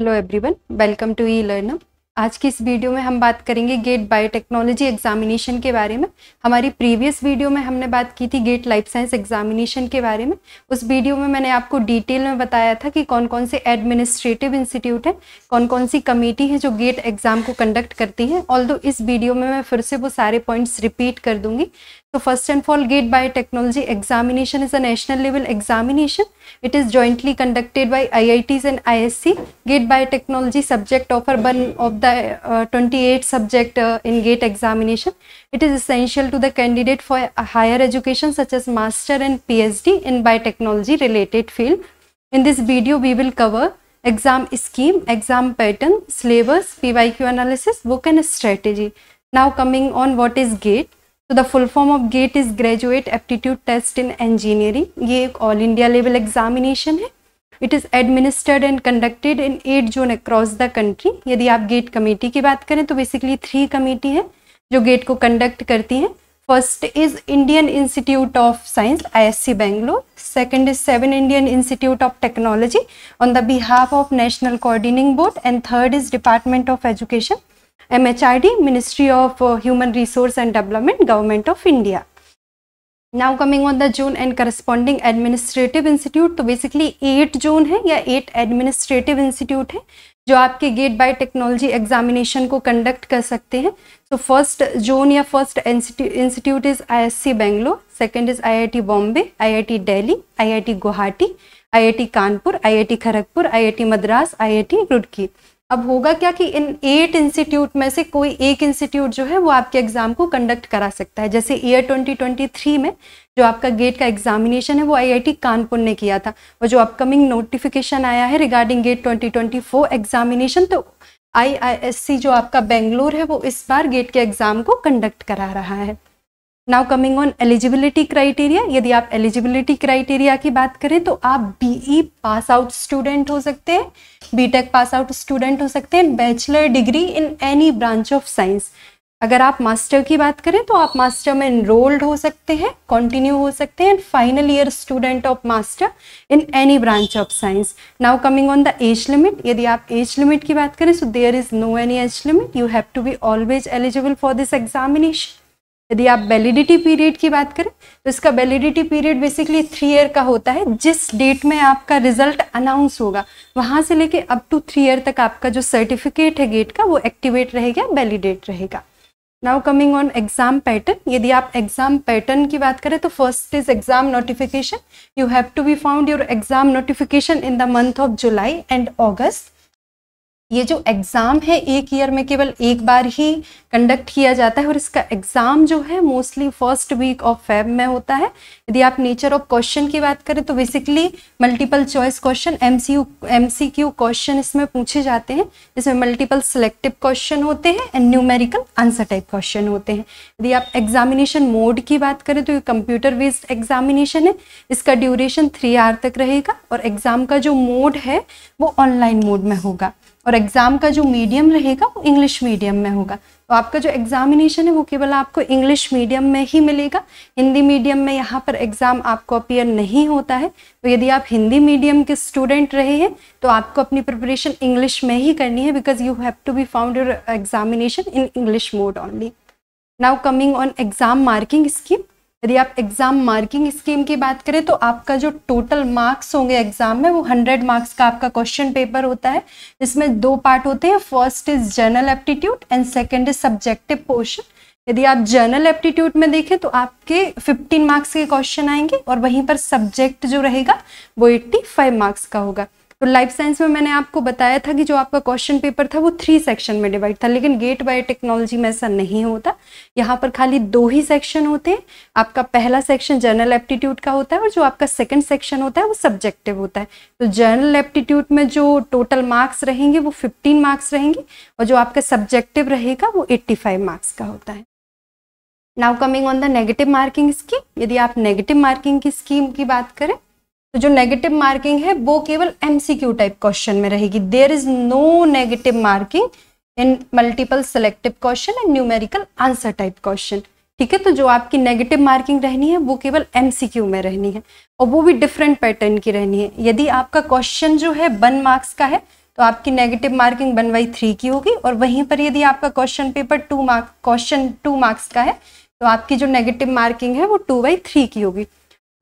Hello everyone welcome to E लर्नम आज की इस वीडियो में हम बात करेंगे गेट बायोटेक्नोलॉजी एग्जामिनेशन के बारे में हमारी प्रीवियस वीडियो में हमने बात की थी गेट लाइफ साइंस एग्जामिनेशन के बारे में उस वीडियो में मैंने आपको डिटेल में बताया था कि कौन कौन से एडमिनिस्ट्रेटिव इंस्टीट्यूट हैं कौन कौन सी कमेटी है जो गेट एग्ज़ाम को कंडक्ट करती है ऑल इस वीडियो में मैं फिर से वो सारे पॉइंट्स रिपीट कर दूंगी So first and all, GATE Biotechnology examination is a national level examination. It is jointly conducted by IITs and ISC. GATE Biotechnology subject offer one of the uh, 28 subject uh, in GATE examination. It is essential to the candidate for a higher education such as master and PhD in biotechnology related field. In this video, we will cover exam scheme, exam pattern, syllabus, PYQ analysis, book and strategy. Now coming on what is GATE. तो the full form of GATE is graduate aptitude test in engineering ये एक all India level examination है it is administered and conducted in eight zone across the country यदि आप gate committee की बात करें तो बेसिकली थ्री कमेटी है जो गेट को कंडक्ट करती हैं first is Indian Institute of Science I S C Bangalore second is seven Indian Institute of Technology on the behalf of national coordinating board and third is department of education MHRD, Ministry of Human Resource and Development, Government of India. Now coming on the zone and corresponding administrative institute, तो basically eight zone है या eight administrative institute है जो आपके GATE bye technology examination को conduct कर सकते हैं सो फर्स्ट जोन या first institute is ISC Bangalore second is IIT Bombay IIT Delhi IIT Guwahati IIT Kanpur IIT Kharagpur IIT Madras IIT Roorkee अब होगा क्या कि इन एट इंस्टीट्यूट में से कोई एक इंस्टीट्यूट जो है वो आपके एग्ज़ाम को कंडक्ट करा सकता है जैसे ईयर 2023 में जो आपका गेट का एग्जामिनेशन है वो आईआईटी कानपुर ने किया था और जो अपकमिंग नोटिफिकेशन आया है रिगार्डिंग गेट 2024 एग्जामिनेशन तो आईआईएससी जो आपका बेंगलोर है वो इस बार गेट के एग्ज़ाम को कंडक्ट करा रहा है now coming on eligibility criteria यदि आप एलिजिबिलिटी क्राइटेरिया की बात करें तो आप बीई पास आउट स्टूडेंट हो सकते हैं बीटेक पास आउट स्टूडेंट हो सकते हैं bachelor degree in any branch of science अगर आप मास्टर की बात करें तो आप मास्टर में इनरोल्ड हो सकते हैं कंटिन्यू हो सकते हैं and final year student of master in any branch of science now coming on the age limit यदि आप एज लिमिट की बात करें so there is no any age limit you have to be always eligible for this examination यदि आप validity period की बात करें तो इसका validity period basically three year का होता है जिस डेट में आपका रिजल्ट अनाउंस होगा वहाँ से लेके अप टू थ्री ईयर तक आपका जो सर्टिफिकेट है गेट का वो एक्टिवेट रहेगा वैलिडेट रहेगा now coming on exam pattern यदि आप एग्जाम पैटर्न की बात करें तो first is exam notification you have to be found your exam notification in the month of July and August ये जो एग्ज़ाम है एक ईयर में केवल एक बार ही कंडक्ट किया जाता है और इसका एग्ज़ाम जो है mostly first week of Feb में होता है यदि आप नेचर ऑफ क्वेश्चन की बात करें तो basically multiple choice question MCU MCQ question इसमें पूछे जाते हैं इसमें मल्टीपल सेलेक्टिव क्वेश्चन होते हैं and numerical answer type question होते हैं यदि आप एग्जामिनेशन मोड की बात करें तो ये कंप्यूटर बेस्ड एग्जामिनेशन है इसका ड्यूरेशन थ्री आवर तक रहेगा और एग्ज़ाम का जो मोड है वो ऑनलाइन मोड में होगा और एग्ज़ाम का जो मीडियम रहेगा वो इंग्लिश मीडियम में होगा तो आपका जो एग्ज़ामिनेशन है वो केवल आपको इंग्लिश मीडियम में ही मिलेगा हिंदी मीडियम में यहाँ पर एग्ज़ाम आपको अपीयर नहीं होता है तो यदि आप हिंदी मीडियम के स्टूडेंट रहे हैं तो आपको अपनी प्रिपरेशन इंग्लिश में ही करनी है because you have to be found your examination in English mode only now coming on exam marking scheme यदि आप एग्ज़ाम मार्किंग स्कीम की बात करें तो आपका जो टोटल मार्क्स होंगे एग्ज़ाम में वो हंड्रेड मार्क्स का आपका क्वेश्चन पेपर होता है जिसमें दो पार्ट होते हैं first is general aptitude and second is subjective portion यदि आप जनरल एप्टीट्यूड में देखें तो आपके 15 मार्क्स के क्वेश्चन आएंगे और वहीं पर सब्जेक्ट जो रहेगा वो 85 मार्क्स का होगा तो लाइफ साइंस में मैंने आपको बताया था कि जो आपका क्वेश्चन पेपर था वो थ्री सेक्शन में डिवाइड था लेकिन गेट बाय टेक्नोलॉजी में ऐसा नहीं होता यहाँ पर खाली दो ही सेक्शन होते हैं आपका पहला सेक्शन जर्नल एप्टीट्यूड का होता है और जो आपका सेकंड सेक्शन होता है वो सब्जेक्टिव होता है तो जर्नल एप्टीट्यूड में जो टोटल मार्क्स रहेंगे वो फिफ्टीन मार्क्स रहेंगे और जो आपका सब्जेक्टिव रहेगा वो एट्टी मार्क्स का होता है now coming on the negative marking scheme यदि आप नेगेटिव मार्किंग की स्कीम की बात करें तो जो नेगेटिव मार्किंग है वो केवल एमसीक्यू टाइप क्वेश्चन में रहेगी there is no negative marking in multiple selective question and numerical answer type question ठीक है तो जो आपकी नेगेटिव मार्किंग रहनी है वो केवल एमसीक्यू में रहनी है और वो भी डिफरेंट पैटर्न की रहनी है यदि आपका क्वेश्चन जो है वन मार्क्स का है तो आपकी negative marking one by three की होगी और वहीं पर यदि आपका question paper two mark question two marks का है तो आपकी जो नेगेटिव मार्किंग है वो टू बाई थ्री की होगी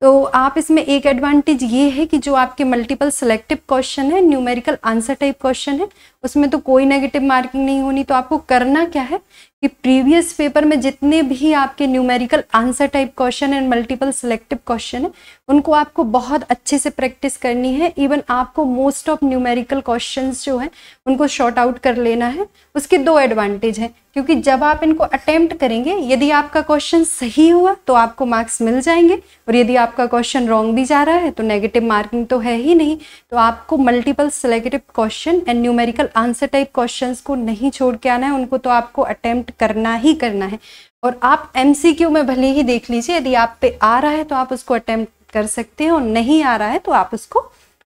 तो आप इसमें एक एडवांटेज ये है कि जो आपके मल्टीपल सेलेक्टिव क्वेश्चन है न्यूमेरिकल आंसर टाइप क्वेश्चन है उसमें तो कोई नेगेटिव मार्किंग नहीं होनी तो आपको करना क्या है कि प्रीवियस पेपर में जितने भी आपके numerical answer type question and multiple selective question है उनको आपको बहुत अच्छे से प्रैक्टिस करनी है इवन आपको मोस्ट ऑफ न्यूमेरिकल क्वेश्चन जो है उनको शॉर्ट आउट कर लेना है उसके दो एडवांटेज हैं क्योंकि जब आप इनको अटेम्प्ट करेंगे यदि आपका क्वेश्चन सही हुआ तो आपको मार्क्स मिल जाएंगे और यदि आपका क्वेश्चन रॉन्ग भी जा रहा है तो नेगेटिव मार्किंग तो है ही नहीं तो आपको multiple selective question and numerical answer type questions को नहीं छोड़ के आना है उनको तो आपको अटेम्प्ट करना ही करना है और आप एमसीक्यू में भले ही देख लीजिए यदि आप पे आ रहा है तो आप उसको अटेम्प्ट कर सकते हैं और नहीं आ रहा है तो आप उसको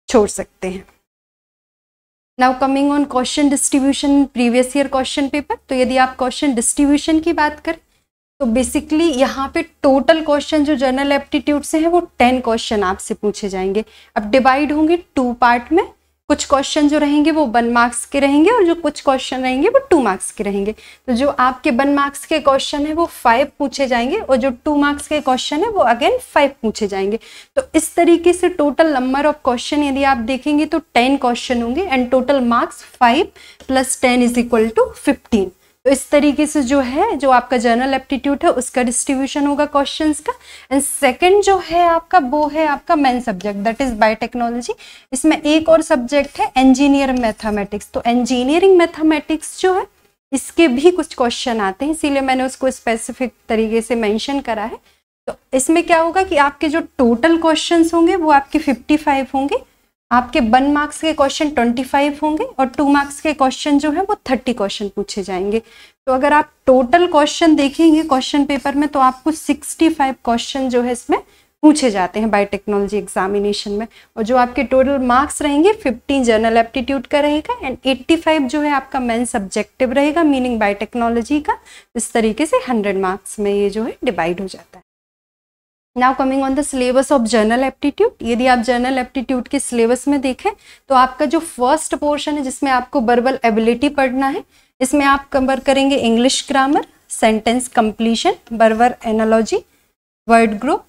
छोड़ सकते हैं now coming on question distribution previous year question paper तो यदि आप क्वेश्चन डिस्ट्रीब्यूशन की बात करें तो बेसिकली यहाँ पे टोटल क्वेश्चन जो जनरल एप्टीट्यूड से हैं वो टेन क्वेश्चन आपसे पूछे जाएंगे अब डिवाइड होंगे टू पार्ट में कुछ क्वेश्चन जो रहेंगे वो वन मार्क्स के रहेंगे और जो कुछ क्वेश्चन रहेंगे वो टू मार्क्स के रहेंगे तो जो आपके वन मार्क्स के क्वेश्चन है वो फाइव पूछे जाएंगे और जो टू मार्क्स के क्वेश्चन है वो अगेन फाइव पूछे जाएंगे तो इस तरीके से टोटल नंबर ऑफ क्वेश्चन यदि आप देखेंगे तो टेन क्वेश्चन होंगे and total marks five plus ten is equal to fifteen तो इस तरीके से जो है जो आपका जर्नल एप्टीट्यूड है उसका डिस्ट्रीब्यूशन होगा क्वेश्चन का एंड सेकेंड जो है आपका वो है आपका main subject that is biotechnology इसमें एक और सब्जेक्ट है इंजीनियर मैथामेटिक्स तो इंजीनियरिंग मैथामेटिक्स जो है इसके भी कुछ क्वेश्चन आते हैं इसीलिए मैंने उसको स्पेसिफिक तरीके से मेंशन करा है तो इसमें क्या होगा कि आपके जो टोटल क्वेश्चंस होंगे वो आपके 55 होंगे आपके वन मार्क्स के क्वेश्चन ट्वेंटी फाइव होंगे और टू मार्क्स के क्वेश्चन जो है वो थर्टी क्वेश्चन पूछे जाएंगे तो अगर आप टोटल क्वेश्चन देखेंगे क्वेश्चन पेपर में तो आपको सिक्सटी फाइव क्वेश्चन जो है इसमें पूछे जाते हैं बायोटेक्नोलॉजी एग्जामिनेशन में और जो आपके टोटल मार्क्स रहेंगे फिफ्टीन जनरल एप्टीट्यूड का रहेगा एंड फाइव जो है आपका मेन सब्जेक्टिव रहेगा मीनिंग बायोटेक्नोलॉजी का इस तरीके से हंड्रेड मार्क्स में ये जो है डिवाइड हो जाता है now coming on the syllabus of general aptitude यदि आप जर्नल एप्टीट्यूड के सिलेबस में देखें तो आपका जो फर्स्ट पोर्शन है जिसमें आपको बर्बल एबिलिटी पढ़ना है इसमें आप कवर करेंगे English grammar sentence completion verbal analogy word group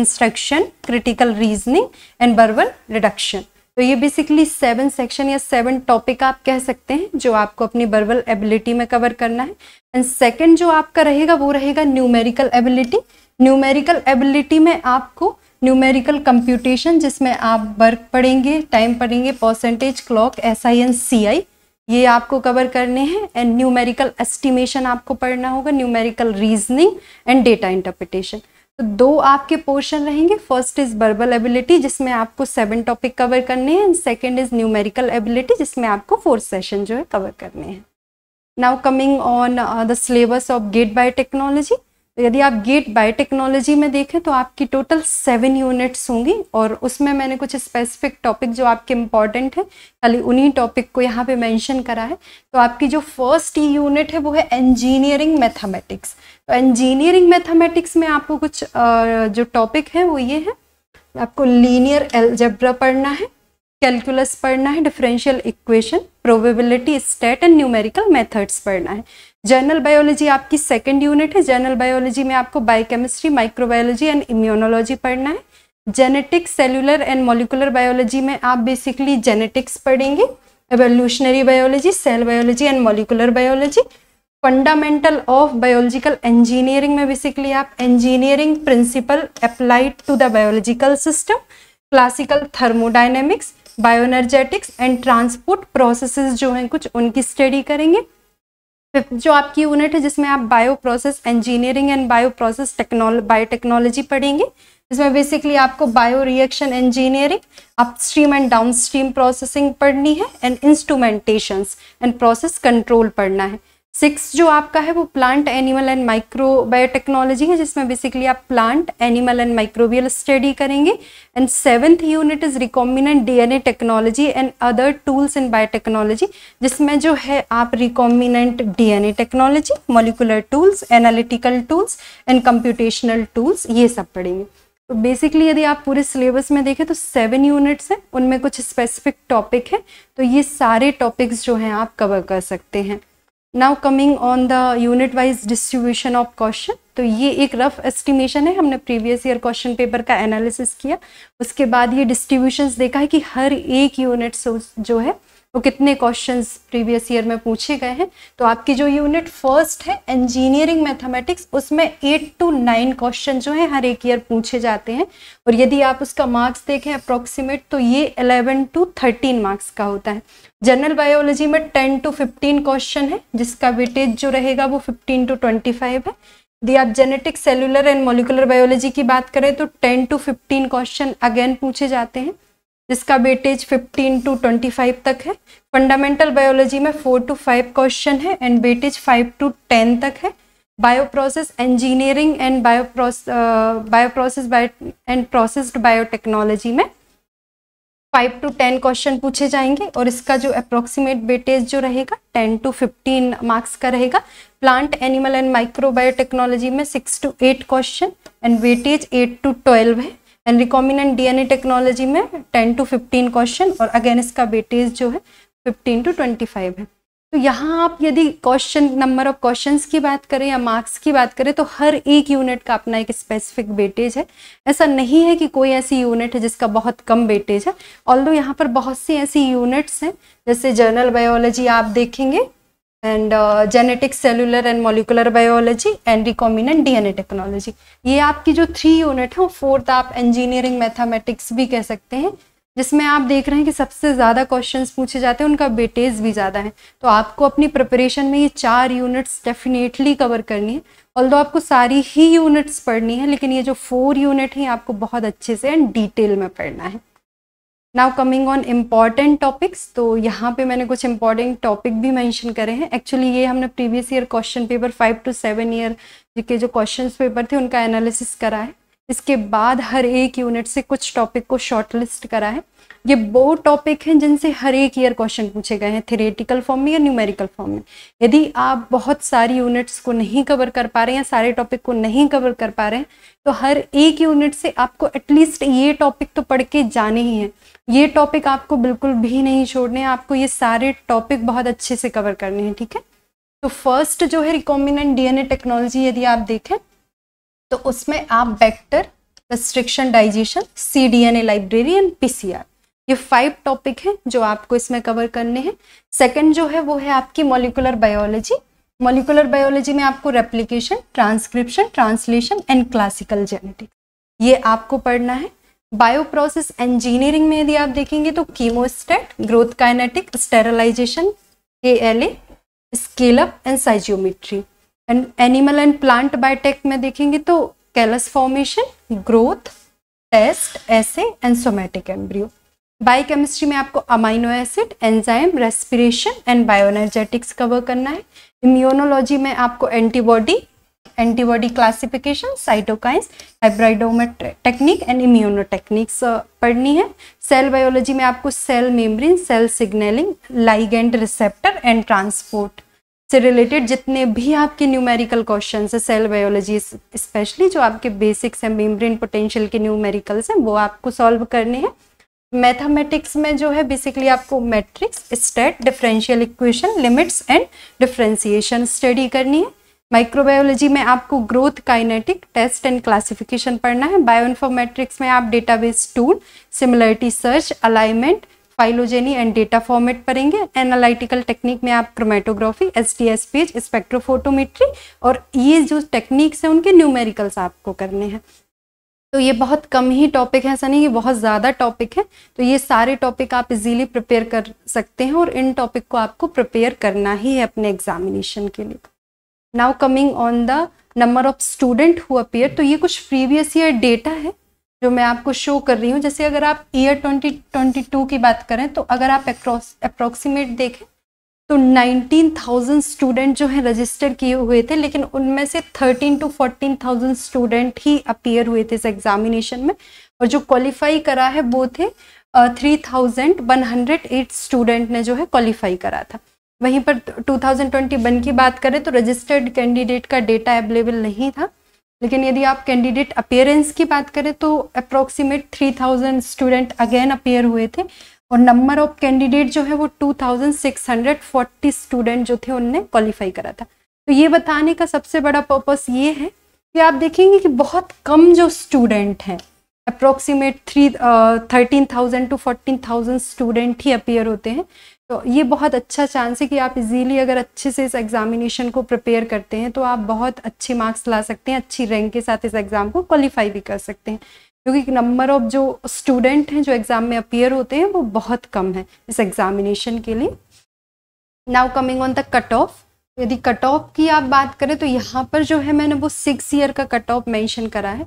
instruction critical reasoning and verbal reduction तो ये बेसिकली सेवन सेक्शन या सेवन टॉपिक आप कह सकते हैं जो आपको अपनी बर्बल एबिलिटी में कवर करना है एंड सेकेंड जो आपका रहेगा वो रहेगा न्यूमेरिकल एबिलिटी न्यूमेरिकल एबिलिटी में आपको न्यूमेरिकल कंप्यूटेशन जिसमें आप वर्क पढ़ेंगे टाइम पढ़ेंगे percentage clock S I N C I ये आपको कवर करने हैं एंड न्यूमेरिकल एस्टिमेशन आपको पढ़ना होगा numerical reasoning and data interpretation तो दो आपके पोर्शन रहेंगे फर्स्ट इज बर्बल एबिलिटी जिसमें आपको सेवन टॉपिक कवर करने हैं and second is numerical ability जिसमें आपको फोर सेशन जो है कवर करने हैं now coming on the syllabus of GATE biotechnology तो यदि आप गेट बायोटेक्नोलॉजी में देखें तो आपकी टोटल सेवन यूनिट्स होंगी और उसमें मैंने कुछ स्पेसिफिक टॉपिक जो आपके इम्पॉर्टेंट है खाली उन्हीं टॉपिक को यहाँ पे मेंशन करा है तो आपकी जो फर्स्ट ई यूनिट है वो है इंजीनियरिंग मैथमेटिक्स तो इंजीनियरिंग मैथमेटिक्स में आपको कुछ जो टॉपिक है वो ये है आपको लीनियर एल्जब्रा पढ़ना है कैलकुलस पढ़ना है differential equation probability state and numerical methods पढ़ना है जनरल बायोलॉजी आपकी सेकेंड यूनिट है जनरल बायोलॉजी में आपको बायोकेमिस्ट्री माइक्रोबायोलॉजी एंड इम्यूनोलॉजी पढ़ना है genetic cellular and molecular biology में आप बेसिकली जेनेटिक्स पढ़ेंगे evolutionary biology cell biology and molecular biology fundamental of biological engineering में बेसिकली आप engineering principle applied to the biological system classical thermodynamics bioenergetics and transport processes जो हैं कुछ उनकी study करेंगे फिफ्थ जो आपकी यूनिट है जिसमें आप bio process engineering and bio process techno technology पढ़ेंगे इसमें बेसिकली आपको bio reaction engineering upstream and downstream processing पढ़नी है and instrumentations and process control पढ़ना है सिक्स जो आपका है वो plant animal and micro biotechnology है जिसमें बेसिकली आप plant animal and microbial study करेंगे and seventh unit is recombinant DNA technology and other tools in biotechnology जिसमें जो है आप recombinant DNA technology molecular tools analytical tools and computational tools ये सब पढ़ेंगे तो बेसिकली यदि आप पूरे सिलेबस में देखें तो सेवन यूनिट्स हैं उनमें कुछ स्पेसिफिक टॉपिक है तो ये सारे टॉपिक्स जो हैं आप कवर कर सकते हैं now coming on the unit wise distribution of question तो ये एक रफ एस्टिमेशन है हमने प्रीवियस ईयर क्वेश्चन पेपर का एनालिसिस किया उसके बाद ये डिस्ट्रीब्यूशन देखा है कि हर एक यूनिट जो है वो तो कितने क्वेश्चंस प्रीवियस ईयर में पूछे गए हैं तो आपकी जो यूनिट फर्स्ट है इंजीनियरिंग मैथमेटिक्स उसमें एट टू नाइन क्वेश्चन जो है हर एक ईयर पूछे जाते हैं और यदि आप उसका मार्क्स देखें अप्रोक्सीमेट तो ये एलेवन टू थर्टीन मार्क्स का होता है जनरल बायोलॉजी में टेन टू फिफ्टीन क्वेश्चन है जिसका वेटेज जो रहेगा वो फिफ्टीन टू ट्वेंटी फाइव है यदि आप genetic cellular and molecular biology की बात करें तो ten to fifteen question again पूछे जाते हैं जिसका वेटेज 15 टू 25 तक है फंडामेंटल बायोलॉजी में 4 टू 5 क्वेश्चन है एंड वेटेज 5 टू 10 तक है bioprocess engineering and process bioprocess and processed biotechnology में फाइव टू टेन क्वेश्चन पूछे जाएंगे और इसका जो अप्रोक्सीमेट वेटेज जो रहेगा टेन टू फिफ्टीन मार्क्स का रहेगा प्लांट एनिमल एंड माइक्रोबायोटेक्नोलॉजी में six to eight question and weightage eight to twelve है एंड रिकॉमिनेंट डीएनए टेक्नोलॉजी में टेन टू फिफ्टीन क्वेश्चन और अगेन इसका बेटेज जो है फिफ्टीन टू ट्वेंटी फाइव है तो यहाँ आप यदि क्वेश्चन नंबर ऑफ क्वेश्चन की बात करें या मार्क्स की बात करें तो हर एक यूनिट का अपना एक स्पेसिफिक वेटेज है ऐसा नहीं है कि कोई ऐसी यूनिट है जिसका बहुत कम वेटेज है ऑल दो यहाँ पर बहुत सी ऐसी यूनिट्स हैं जैसे जर्नल बायोलॉजी आप देखेंगे and genetic cellular and molecular biology and recombinant DNA technology ये आपकी जो थ्री यूनिट है वो फोर्थ आप इंजीनियरिंग मैथमेटिक्स भी कह सकते हैं जिसमें आप देख रहे हैं कि सबसे ज़्यादा क्वेश्चंस पूछे जाते हैं उनका बेटेज भी ज़्यादा है तो आपको अपनी प्रिपरेशन में ये चार यूनिट्स डेफिनेटली कवर करनी है ऑल्दो आपको सारी ही यूनिट्स पढ़नी है लेकिन ये जो फोर यूनिट हैं आपको बहुत अच्छे से एंड डिटेल में पढ़ना है now coming on important topics तो यहाँ पे मैंने कुछ इम्पॉर्टेंट टॉपिक भी मेंशन करे हैं एक्चुअली ये हमने previous year question paper five to seven year के जो क्वेश्चन पेपर थे उनका एनालिसिस करा है इसके बाद हर एक यूनिट से कुछ टॉपिक को शॉर्टलिस्ट करा है ये वो टॉपिक हैं जिनसे हर एक ईयर क्वेश्चन पूछे गए हैं थेरेटिकल फॉर्म में या न्यूमेरिकल फॉर्म में यदि आप बहुत सारी यूनिट्स को नहीं कवर कर पा रहे हैं या सारे टॉपिक को नहीं कवर कर पा रहे हैं तो हर एक यूनिट से आपको एटलीस्ट ये टॉपिक तो पढ़ के जाने ही है ये टॉपिक आपको बिल्कुल भी नहीं छोड़ने आपको ये सारे टॉपिक बहुत अच्छे से कवर करने हैं ठीक है तो फर्स्ट जो है रिकॉम्बिनेंट डीएनए टेक्नोलॉजी यदि आप देखें तो उसमें आप vector restriction digestion C D N A library and PCR ये फाइव टॉपिक हैं जो आपको इसमें कवर करने हैं सेकंड जो है वो है आपकी मोलिकुलर बायोलॉजी मोलिकुलर बायोलॉजी में आपको replication transcription translation and classical genetic ये आपको पढ़ना है बायोप्रोसेस इंजीनियरिंग में यदि आप देखेंगे तो chemostat growth kinetic sterilization A L A scale up and stoichiometry and animal and plant biotech में देखेंगे तो callus formation growth test assay and somatic embryo biochemistry में आपको amino acid enzyme respiration and energetics cover करना है immunology में आपको antibody antibody classification cytokines hybridoma technique and immuno techniques पढ़नी है सेल बायोलॉजी में आपको cell membrane cell signalling ligand receptor and transport से रिलेटेड जितने भी आपके न्यूमेरिकल क्वेश्चन है सेल बायोलॉजी स्पेशली जो आपके बेसिक्स हैं मेम्ब्रेन पोटेंशियल के न्यूमेरिकल्स हैं वो आपको सॉल्व करने हैं मैथमेटिक्स में जो है बेसिकली आपको matrix state differential equation limits and differentiation study करनी है माइक्रोबायोलॉजी में आपको growth kinetic test and classification पढ़ना है बायो इन्फॉर्मेट्रिक्स में आप database tool similarity search alignment phylogeny and data format पढ़ेंगे एनालिटिकल टेक्निक में आप chromatography S T S PAGE spectrophotometry और ये जो टेक्निक्स हैं उनके न्यूमेरिकल्स आपको करने हैं तो ये बहुत कम ही टॉपिक है ऐसा नहीं ये बहुत ज़्यादा टॉपिक है तो ये सारे टॉपिक आप इजीली प्रिपेयर कर सकते हैं और इन टॉपिक को आपको प्रिपेयर करना ही है अपने एग्जामिनेशन के लिए now coming on the number of student who appear तो ये कुछ प्रीवियस ईयर डेटा है जो मैं आपको शो कर रही हूँ जैसे अगर आप ईयर ट्वेंटी की बात करें तो अगर आप अप्रोक्सीमेट देखें तो 19,000 स्टूडेंट जो हैं रजिस्टर किए हुए थे लेकिन उनमें से 13 टू 14,000 स्टूडेंट ही अपियर हुए थे इस एग्जामिनेशन में और जो क्वालिफाई करा है वो थे three thousand one hundred eight student ने जो है क्वालिफाई करा था वहीं पर 2021 की बात करें तो रजिस्टर्ड कैंडिडेट का डेटा अवेलेबल नहीं था लेकिन यदि आप कैंडिडेट अपेयरेंस की बात करें तो अप्रोक्सीमेट 3000 स्टूडेंट अगेन अपेयर हुए थे और नंबर ऑफ कैंडिडेट जो है वो 2640 स्टूडेंट जो थे उनने क्वालिफाई करा था तो ये बताने का सबसे बड़ा पर्पस ये है कि आप देखेंगे कि बहुत कम जो स्टूडेंट हैं approximate three thirteen thousand to fourteen thousand student ही अपेयर होते हैं तो ये बहुत अच्छा चांस है कि आप इजीली अगर अच्छे से इस एग्जामिनेशन को प्रिपेयर करते हैं तो आप बहुत अच्छे मार्क्स ला सकते हैं अच्छी रैंक के साथ इस एग्ज़ाम को क्वालिफाई भी कर सकते हैं क्योंकि नंबर ऑफ जो स्टूडेंट हैं जो एग्ज़ाम में अपियर होते हैं वो बहुत कम है इस एग्ज़ामिनेशन के लिए now coming on the cut off यदि कट ऑफ की आप बात करें तो यहाँ पर जो है मैंने वो सिक्स ईयर का कट ऑफ मैंशन करा है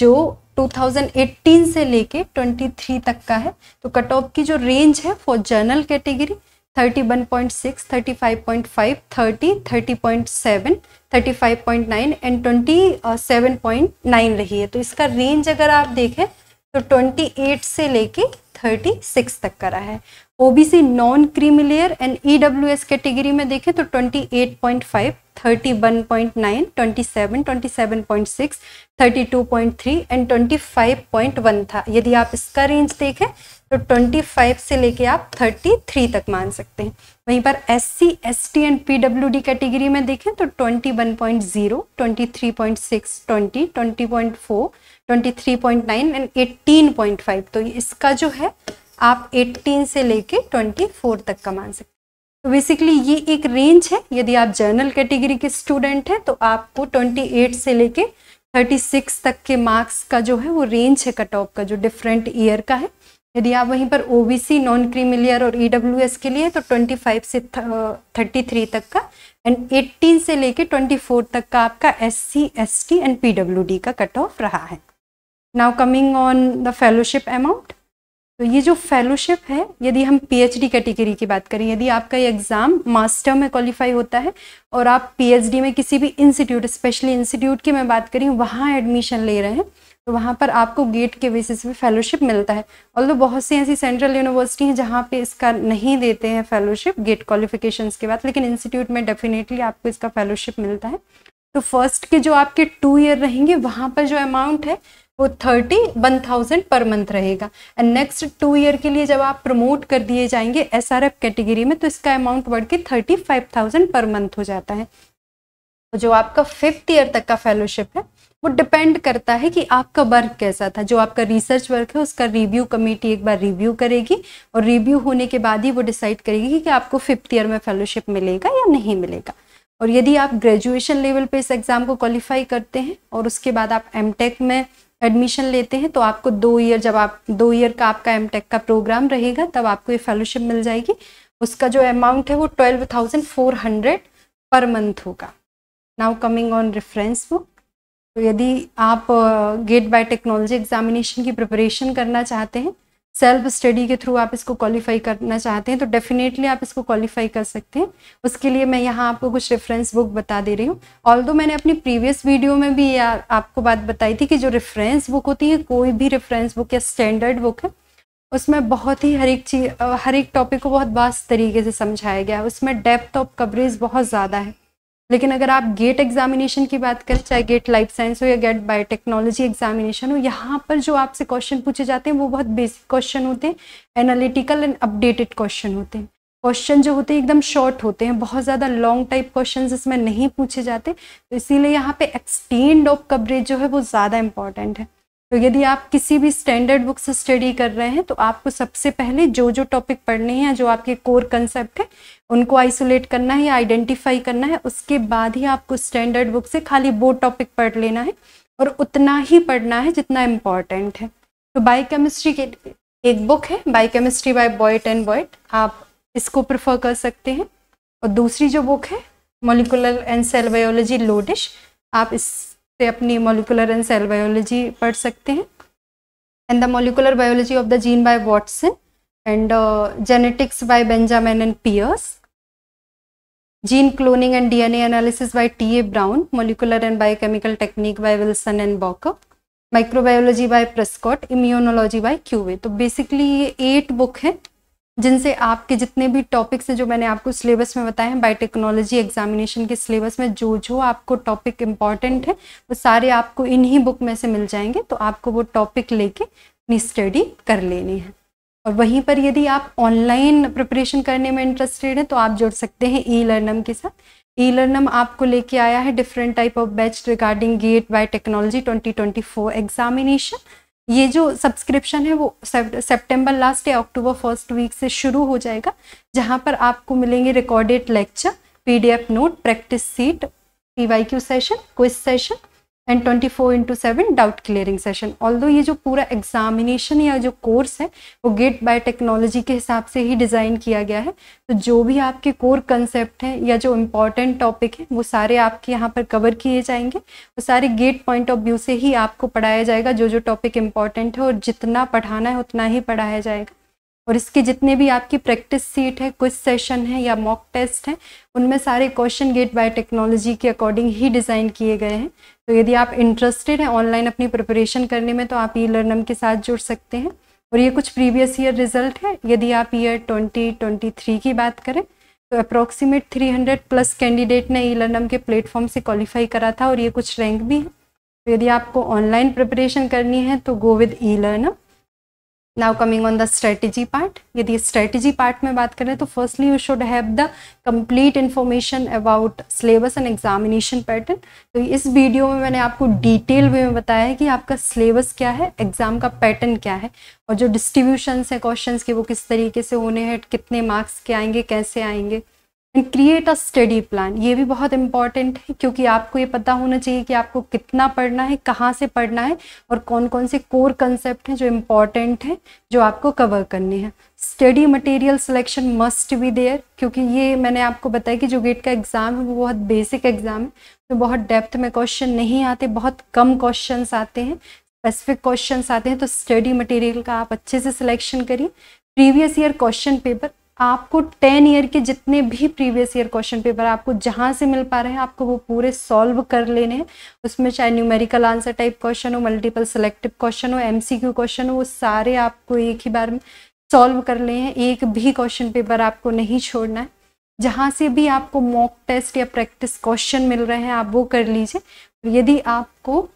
जो 2018 से लेके 23 तक का है तो कट ऑफ की जो रेंज है फॉर जर्नल कैटेगरी 31.6, 35.5, 30, 30.7, 35.9 एंड 27.9 रही है तो इसका रेंज अगर आप देखें तो 28 से लेके 36 तक का रहा है OBC non creamy layer and EWS category में देखें तो 28.5 31.9, 27, 27.6, 32.3 एंड 25.1 था यदि आप इसका रेंज देखें तो 25 से लेके आप 33 तक मान सकते हैं वहीं पर S C S T and P W D category में देखें तो 21.0, 23.6, 20, 20.4, 23.9 एंड 18.5 तो इसका जो है आप 18 से लेके 24 तक का मान सकते हैं तो बेसिकली ये एक रेंज है यदि आप जर्नल कैटेगरी के स्टूडेंट हैं तो आपको 28 से लेके 36 तक के मार्क्स का जो है वो रेंज है कट ऑफ का जो डिफरेंट ईयर का है यदि आप वहीं पर सी नॉन क्रीमिलियर और एस e के लिए तो 25 से 33 तक का एंड 18 से लेके 24 तक का आपका S S T and D का कट ऑफ रहा है now coming on the fellowship amount तो ये जो फेलोशिप है यदि हम पीएचडी कैटेगरी की बात करें यदि आपका ये एग्ज़ाम मास्टर में क्वालिफाई होता है और आप पीएचडी में किसी भी इंस्टीट्यूट स्पेशली इंस्टीट्यूट की मैं बात करी वहाँ एडमिशन ले रहे हैं तो वहाँ पर आपको गेट के बेसिस पे फेलोशिप मिलता है और तो बहुत सी ऐसी सेंट्रल यूनिवर्सिटी हैं जहाँ पे इसका नहीं देते हैं फेलोशिप गेट क्वालिफिकेशंस के बाद लेकिन इंस्टीट्यूट में डेफिनेटली आपको इसका फेलोशिप मिलता है तो फर्स्ट के जो आपके टू ईयर रहेंगे वहाँ पर जो अमाउंट है वो thirty one thousand per month रहेगा एंड नेक्स्ट टू ईयर के लिए जब आप प्रमोट कर दिए जाएंगे एस आर एफ कैटेगरी में तो इसका अमाउंट बढ़ के thirty five thousand per month हो जाता है जो आपका फिफ्थ ईयर तक का फेलोशिप है वो डिपेंड करता है कि आपका वर्क कैसा था जो आपका रिसर्च वर्क है उसका रिव्यू कमेटी एक बार रिव्यू करेगी और रिव्यू होने के बाद ही वो डिसाइड करेगी कि आपको फिफ्थ ईयर में फेलोशिप मिलेगा या नहीं मिलेगा और यदि आप ग्रेजुएशन लेवल पे इस एग्ज़ाम को क्वालिफाई करते हैं और उसके बाद आप एम में एडमिशन लेते हैं तो आपको दो ईयर जब आप दो ईयर का आपका एम का प्रोग्राम रहेगा तब आपको ये फेलोशिप मिल जाएगी उसका जो अमाउंट है वो twelve thousand four hundred per month होगा now coming on reference book तो यदि आप गेट बाय टेक्नोलॉजी एग्जामिनेशन की प्रिपरेशन करना चाहते हैं सेल्फ स्टडी के थ्रू आप इसको क्वालिफाई करना चाहते हैं तो डेफिनेटली आप इसको क्वालिफाई कर सकते हैं उसके लिए मैं यहाँ आपको कुछ रेफरेंस बुक बता दे रही हूँ ऑल दो मैंने अपनी प्रीवियस वीडियो में भी आ, आपको बात बताई थी कि जो रेफरेंस बुक होती है कोई भी रेफरेंस बुक या स्टैंडर्ड बुक है उसमें बहुत ही हर एक चीज हर एक टॉपिक को बहुत बास तरीके से समझाया गया है उसमें डेप्थ ऑफ कवरेज बहुत ज़्यादा है लेकिन अगर आप गेट एग्जामिनेशन की बात करें चाहे गेट लाइफ साइंस हो या गेट बायोटेक्नोलॉजी एग्जामिनेशन हो यहाँ पर जो आपसे क्वेश्चन पूछे जाते हैं वो बहुत बेसिक क्वेश्चन होते हैं एनालिटिकल एंड अपडेटेड क्वेश्चन होते हैं क्वेश्चन जो होते हैं एकदम शॉर्ट होते हैं बहुत ज़्यादा लॉन्ग टाइप क्वेश्चन इसमें नहीं पूछे जाते तो इसीलिए यहाँ पे एक्सटेंड ऑफ कवरेज जो है वो ज़्यादा इंपॉर्टेंट है तो यदि आप किसी भी स्टैंडर्ड बुक से स्टडी कर रहे हैं तो आपको सबसे पहले जो जो टॉपिक पढ़ने हैं या जो आपके कोर कंसेप्ट है उनको आइसोलेट करना है या आइडेंटिफाई करना है उसके बाद ही आपको स्टैंडर्ड बुक से खाली वो टॉपिक पढ़ लेना है और उतना ही पढ़ना है जितना इम्पॉर्टेंट है तो बायोकेमिस्ट्री के एक बुक है biochemistry by Voet and Voet आप इसको प्रेफर कर सकते हैं और दूसरी जो बुक है molecular and cell biology Lodish आप इस से अपनी मोलिकुलर एंड सेल बायोलॉजी पढ़ सकते हैं and the molecular biology of the gene by Watson and genetics by Benjamin and Pierce gene cloning and DNA analysis by T A Brown molecular and biochemical technique by Wilson and बॉकअप microbiology by Prescott immunology by Kuby तो basically ये eight book है जिनसे आपके जितने भी topics हैं जो मैंने आपको सिलेबस में बताए हैं बाई टेक्नोलॉजी एग्जामिनेशन के सिलेबस में जो जो आपको टॉपिक इम्पॉर्टेंट है वो सारे आपको इन्हीं बुक में से मिल जाएंगे तो आपको वो टॉपिक लेके अपनी स्टडी कर लेनी है और वहीं पर यदि आप ऑनलाइन प्रिपरेशन करने में इंटरेस्टेड हैं तो आप जुड़ सकते हैं ई लर्नम के साथ ई लर्नम आपको लेके आया है different type of batch regarding GATE bye biotechnology twenty examination ये जो सब्सक्रिप्शन है वो सेप्टेम्बर लास्ट या अक्टूबर फर्स्ट वीक से शुरू हो जाएगा जहाँ पर आपको मिलेंगे recorded lecture P note practice sheet P session quiz session and 24 four into seven doubt clearing session although ये जो पूरा एग्जामिनेशन या जो कोर्स है वो गेट बाय टेक्नोलॉजी के हिसाब से ही डिज़ाइन किया गया है तो जो भी आपके कोर कंसेप्ट हैं या जो इम्पॉर्टेंट टॉपिक हैं वो सारे आपके यहाँ पर कवर किए जाएंगे वो सारे गेट पॉइंट ऑफ व्यू से ही आपको पढ़ाया जाएगा जो जो टॉपिक इम्पॉर्टेंट है और जितना पढ़ाना है उतना ही पढ़ाया जाएगा और इसके जितने भी आपकी प्रैक्टिस सीट है कुछ सेशन है या मॉक टेस्ट हैं उनमें सारे क्वेश्चन गेट बाय टेक्नोलॉजी के अकॉर्डिंग ही डिज़ाइन किए गए हैं तो यदि आप इंटरेस्टेड हैं ऑनलाइन अपनी प्रिपरेशन करने में तो आप ई लर्नम के साथ जुड़ सकते हैं और ये कुछ प्रीवियस ईयर रिजल्ट है यदि आप ईयर ट्वेंटी की बात करें तो अप्रॉक्सीमेट थ्री प्लस कैंडिडेट ने ई लर्नम के प्लेटफॉर्म से क्वालिफाई करा था और ये कुछ रैंक भी है तो यदि आपको ऑनलाइन प्रिपरेशन करनी है तो go with E Learnam now coming on the strategy part यदि स्ट्रेटेजी पार्ट में बात करें तो firstly you should have the complete information about syllabus and examination pattern तो इस वीडियो में मैंने आपको डिटेल वे में बताया है कि आपका सिलेबस क्या है एग्जाम का पैटर्न क्या है और जो डिस्ट्रीब्यूशन है क्वेश्चन के वो किस तरीके से होने हैं कितने मार्क्स के आएंगे कैसे आएंगे and create a study plan ये भी बहुत इंपॉर्टेंट है क्योंकि आपको ये पता होना चाहिए कि आपको कितना पढ़ना है कहाँ से पढ़ना है और कौन कौन से कोर कंसेप्ट हैं जो इम्पॉर्टेंट हैं जो आपको कवर करने हैं study material selection must be there क्योंकि ये मैंने आपको बताया कि जो गेट का एग्ज़ाम है वो बहुत बेसिक एग्ज़ाम है तो बहुत डेप्थ में क्वेश्चन नहीं आते बहुत कम क्वेश्चन आते हैं स्पेसिफिक क्वेश्चन आते हैं तो स्टडी मटेरियल का आप अच्छे से सिलेक्शन करिए प्रीवियस ईयर क्वेश्चन पेपर आपको टेन ईयर के जितने भी प्रीवियस ईयर क्वेश्चन पेपर आपको जहाँ से मिल पा रहे हैं आपको वो पूरे सॉल्व कर लेने हैं उसमें चाहे न्यूमेरिकल आंसर टाइप क्वेश्चन हो मल्टीपल सेलेक्टिव क्वेश्चन हो एमसीक्यू क्वेश्चन हो वो सारे आपको एक ही बार में सॉल्व कर ले हैं एक भी क्वेश्चन पेपर आपको नहीं छोड़ना है जहाँ से भी आपको मॉक टेस्ट या प्रैक्टिस क्वेश्चन मिल रहे हैं आप वो कर लीजिए यदि आपको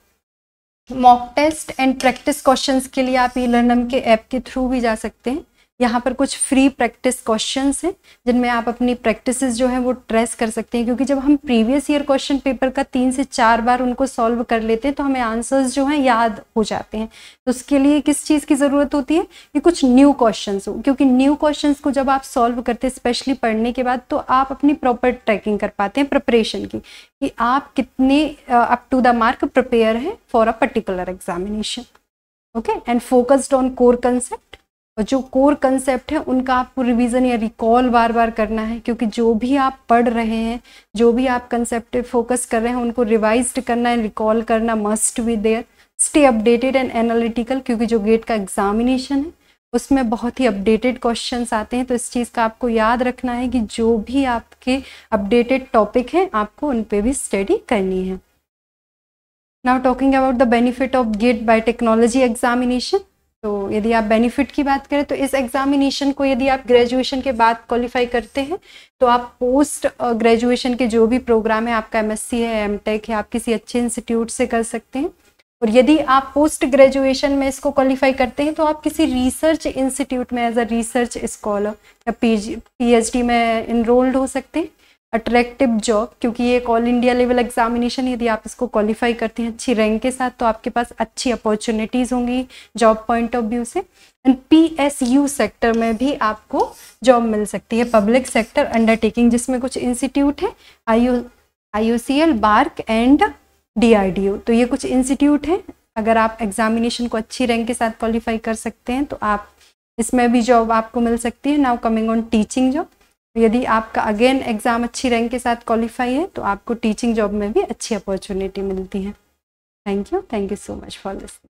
mock test and practice questions के लिए आप ई लर्नम के ऐप के थ्रू भी जा सकते हैं यहाँ पर कुछ फ्री प्रैक्टिस क्वेश्चन हैं जिनमें आप अपनी प्रैक्टिस जो है वो ट्रेस कर सकते हैं क्योंकि जब हम प्रीवियस ईयर क्वेश्चन पेपर का तीन से चार बार उनको सॉल्व कर लेते हैं तो हमें आंसर्स जो हैं याद हो जाते हैं तो उसके लिए किस चीज़ की ज़रूरत होती है कि कुछ न्यू क्वेश्चन हो क्योंकि न्यू क्वेश्चन को जब आप सॉल्व करते स्पेशली पढ़ने के बाद तो आप अपनी प्रॉपर ट्रैकिंग कर पाते हैं प्रपरेशन की कि आप कितने up to the mark prepare हैं for a particular examination okay and focused on core concept और जो कोर कंसेप्ट है उनका आपको रिवीजन या रिकॉल बार बार करना है क्योंकि जो भी आप पढ़ रहे हैं जो भी आप कंसेप्ट फोकस कर रहे हैं उनको रिवाइज करना है रिकॉल करना must be there stay updated and analytical क्योंकि जो गेट का एग्जामिनेशन है उसमें बहुत ही अपडेटेड क्वेश्चंस आते हैं तो इस चीज़ का आपको याद रखना है कि जो भी आपके अपडेटेड टॉपिक हैं आपको उन पर भी स्टडी करनी है now talking about the benefit of GATE bye technology examination तो यदि आप बेनिफिट की बात करें तो इस एग्जामिनेशन को यदि आप ग्रेजुएशन के बाद क्वालिफाई करते हैं तो आप पोस्ट ग्रेजुएशन के जो भी प्रोग्राम है आपका एमएससी है एमटेक है आप किसी अच्छे इंस्टीट्यूट से कर सकते हैं और यदि आप पोस्ट ग्रेजुएशन में इसको क्वालिफाई करते हैं तो आप किसी रिसर्च इंस्टीट्यूट में एज अ रिसर्च स्कॉलर या पी पीएचडी में इनरोल्ड हो सकते हैं अट्रैक्टिव जॉब क्योंकि ये ऑल इंडिया लेवल एग्जामिनेशन यदि आप इसको क्वालिफाई करते हैं अच्छी रैंक के साथ तो आपके पास अच्छी अपॉर्चुनिटीज़ होंगी जॉब पॉइंट ऑफ व्यू से एंड पीएसयू सेक्टर में भी आपको जॉब मिल सकती है पब्लिक सेक्टर अंडरटेकिंग जिसमें कुछ इंस्टीट्यूट है IO IOCL BARC and D तो ये कुछ इंस्टीट्यूट हैं अगर आप एग्जामिनेशन को अच्छी रैंक के साथ क्वालिफाई कर सकते हैं तो आप इसमें भी जॉब आपको मिल सकती है now coming on teaching job यदि आपका अगेन एग्ज़ाम अच्छी रैंक के साथ क्वालिफाई है तो आपको टीचिंग जॉब में भी अच्छी अपॉर्चुनिटी मिलती है thank you thank you so much for listening